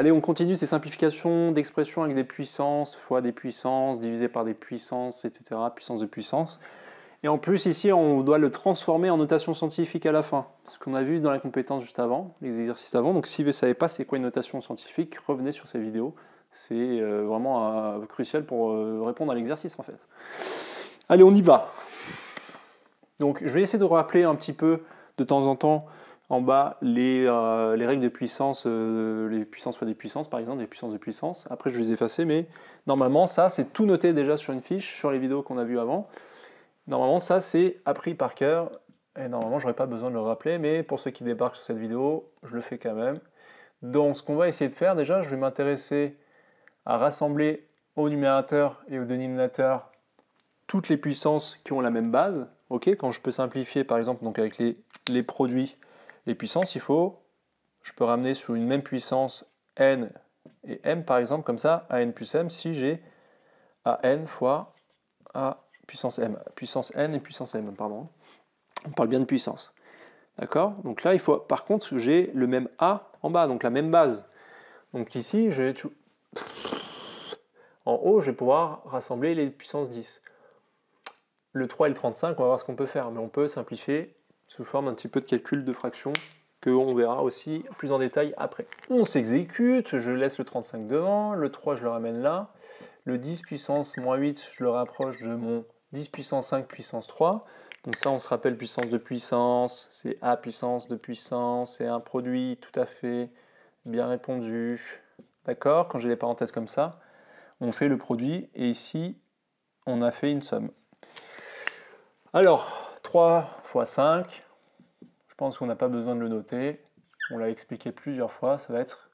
Allez, on continue ces simplifications d'expression avec des puissances, fois des puissances, divisé par des puissances, etc., puissance de puissance. Et en plus, ici, on doit le transformer en notation scientifique à la fin. Ce qu'on a vu dans la compétence juste avant, les exercices avant. Donc, si vous ne savez pas c'est quoi une notation scientifique, revenez sur ces vidéos. C'est euh, vraiment euh, crucial pour euh, répondre à l'exercice, en fait. Allez, on y va. Donc, je vais essayer de rappeler un petit peu, de temps en temps, en bas, euh, les, règles de puissance, euh, les puissances fois des puissances, par exemple, les puissances de puissance. Après, je vais les effacer, mais normalement, ça, c'est tout noté déjà sur une fiche, sur les vidéos qu'on a vues avant. Normalement, ça, c'est appris par cœur. Et normalement, j'aurais pas besoin de le rappeler, mais pour ceux qui débarquent sur cette vidéo, je le fais quand même. Donc, ce qu'on va essayer de faire, déjà, je vais m'intéresser à rassembler au numérateur et au dénominateur toutes les puissances qui ont la même base. Ok, quand je peux simplifier, par exemple, donc avec les produits les puissances, il faut, je peux ramener sous une même puissance n et m par exemple, comme ça, à n plus m, si j'ai a n fois a puissance m. Puissance n et puissance m, pardon. On parle bien de puissance. D'accord Donc là, il faut, par contre, j'ai le même a en bas, donc la même base. Donc ici, je vais... en haut, je vais pouvoir rassembler les puissances 10. Le 3 et le 35, on va voir ce qu'on peut faire, mais on peut simplifier sous forme un petit peu de calcul de fraction que on verra aussi plus en détail après. On s'exécute, je laisse le 35 devant, le 3 je le ramène là, le 10 puissance moins 8 je le rapproche de mon 10 puissance 5 puissance 3. Donc ça on se rappelle puissance de puissance, c'est A puissance de puissance, c'est un produit tout à fait bien répondu. D'accord Quand j'ai des parenthèses comme ça, on fait le produit et ici on a fait une somme. Alors, 3 5 je pense qu'on n'a pas besoin de le noter. On l'a expliqué plusieurs fois, ça va être,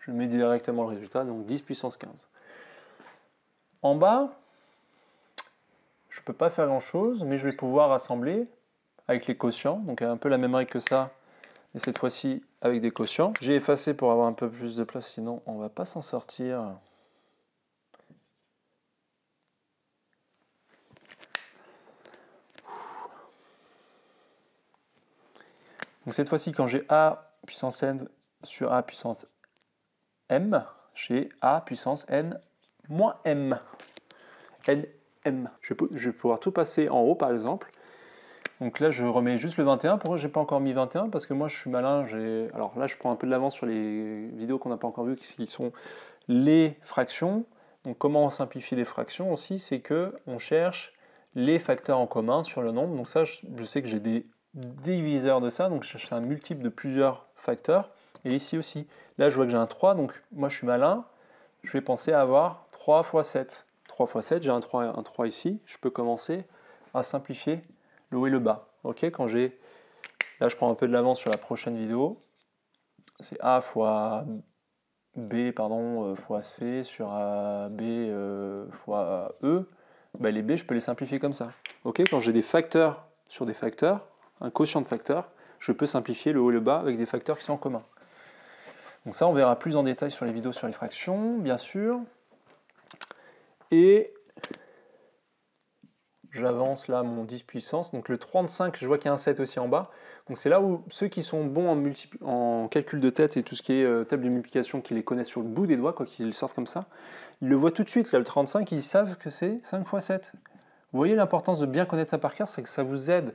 je mets directement le résultat, donc 10 puissance 15. En bas, je peux pas faire grand-chose, mais je vais pouvoir assembler avec les quotients, donc un peu la même règle que ça, et cette fois-ci avec des quotients. J'ai effacé pour avoir un peu plus de place, sinon on va pas s'en sortir. Donc cette fois-ci, quand j'ai a puissance n sur a puissance m, j'ai a puissance n moins m. n m. Je vais pouvoir tout passer en haut, par exemple. Donc là, je remets juste le 21. Pourquoi j'ai pas encore mis 21 Parce que moi, je suis malin. Alors là, je prends un peu de l'avance sur les vidéos qu'on n'a pas encore vues, qui sont les fractions. Donc comment on simplifie des fractions aussi, c'est que on cherche les facteurs en commun sur le nombre. Donc ça, je sais que j'ai des diviseur de ça, donc je fais un multiple de plusieurs facteurs. Et ici aussi, là je vois que j'ai un 3, donc moi je suis malin, je vais penser à avoir 3 fois 7. 3 fois 7, j'ai un 3, un 3 ici, je peux commencer à simplifier le haut et le bas. Ok, quand j'ai... Là je prends un peu de l'avance sur la prochaine vidéo. C'est A fois B, pardon, euh, fois C sur A, B x euh, fois E. Bah, les B, je peux les simplifier comme ça. Ok, quand j'ai des facteurs sur des facteurs, un quotient de facteurs, je peux simplifier le haut et le bas avec des facteurs qui sont en commun. Donc ça, on verra plus en détail sur les vidéos sur les fractions, bien sûr. Et j'avance là mon 10 puissance. Donc le 35, je vois qu'il y a un 7 aussi en bas. Donc c'est là où ceux qui sont bons en, calcul de tête et tout ce qui est euh, table de multiplication, qui les connaissent sur le bout des doigts, quoi qu'ils sortent comme ça, ils le voient tout de suite. Là, le 35, ils savent que c'est 5 fois 7. Vous voyez l'importance de bien connaître ça par cœur, c'est que ça vous aide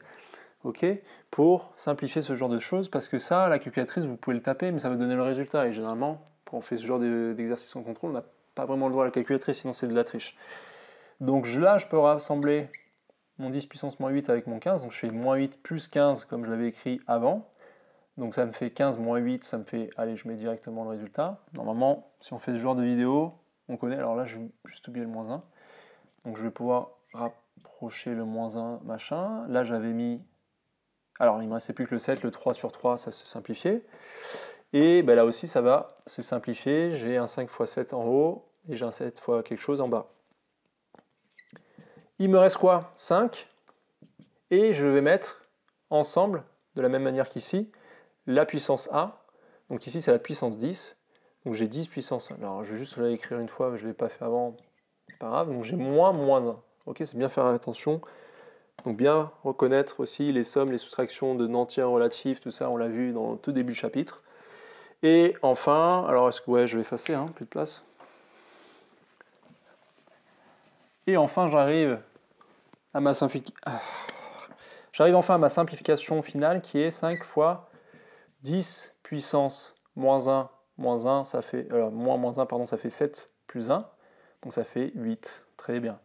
ok Pour simplifier ce genre de choses, parce que ça, la calculatrice, vous pouvez le taper, mais ça va donner le résultat. Et généralement, quand on fait ce genre d'exercice en contrôle, on n'a pas vraiment le droit à la calculatrice, sinon c'est de la triche. Donc là, je peux rassembler mon 10 puissance moins 8 avec mon 15, donc je fais moins 8 plus 15, comme je l'avais écrit avant. Donc ça me fait 15 moins 8, ça me fait, allez, je mets directement le résultat. Normalement, si on fait ce genre de vidéo, on connaît, alors là, j'ai juste oublié le moins 1. Donc je vais pouvoir rapprocher le moins 1, machin. Là, j'avais mis alors, il ne me restait plus que le 7, le 3 sur 3, ça se simplifiait. Et ben, là aussi, ça va se simplifier. J'ai un 5 x 7 en haut et j'ai un 7 fois quelque chose en bas. Il me reste quoi 5. Et je vais mettre ensemble, de la même manière qu'ici, la puissance A. Donc ici, c'est la puissance 10. Donc j'ai 10 puissance. 1. Alors je vais juste l'écrire une fois, mais je ne l'ai pas fait avant. C'est pas grave. Donc j'ai moins moins 1. Ok, c'est bien faire attention. Donc bien reconnaître aussi les sommes, les soustractions de nantiens relatifs, tout ça, on l'a vu dans le tout début du chapitre. Et enfin, alors est-ce que ouais, je vais effacer, hein, plus de place. Et enfin, j'arrive à ma simplification. Ah. J'arrive enfin à ma simplification finale qui est 5 fois 10 puissance moins 1 moins 1, ça fait Alors, euh, moins moins 1 pardon, ça fait 7 plus 1. Donc ça fait 8. Très bien.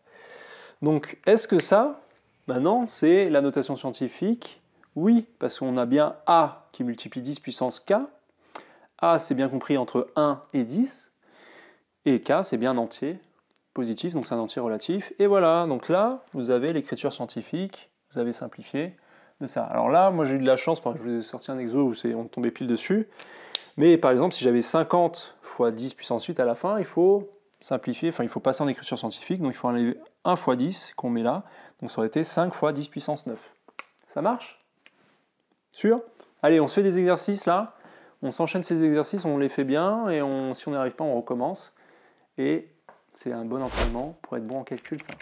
Donc est-ce que ça Maintenant, c'est la notation scientifique. Oui, parce qu'on a bien A qui multiplie 10 puissance K. A, c'est bien compris entre 1 et 10. Et K, c'est bien un entier positif, donc c'est un entier relatif. Et voilà, donc là, vous avez l'écriture scientifique, vous avez simplifié de ça. Alors là, moi j'ai eu de la chance, je vous ai sorti un exo où on tombait pile dessus. Mais par exemple, si j'avais 50 fois 10 puissance 8 à la fin, il faut simplifier, enfin il faut passer en écriture scientifique, donc il faut enlever 1 fois 10 qu'on met là, donc ça aurait été 5 fois 10 puissance 9. Ça marche Sûr Allez, on se fait des exercices là. On s'enchaîne ces exercices, on les fait bien, et si on n'y arrive pas, on recommence. Et c'est un bon entraînement pour être bon en calcul, ça.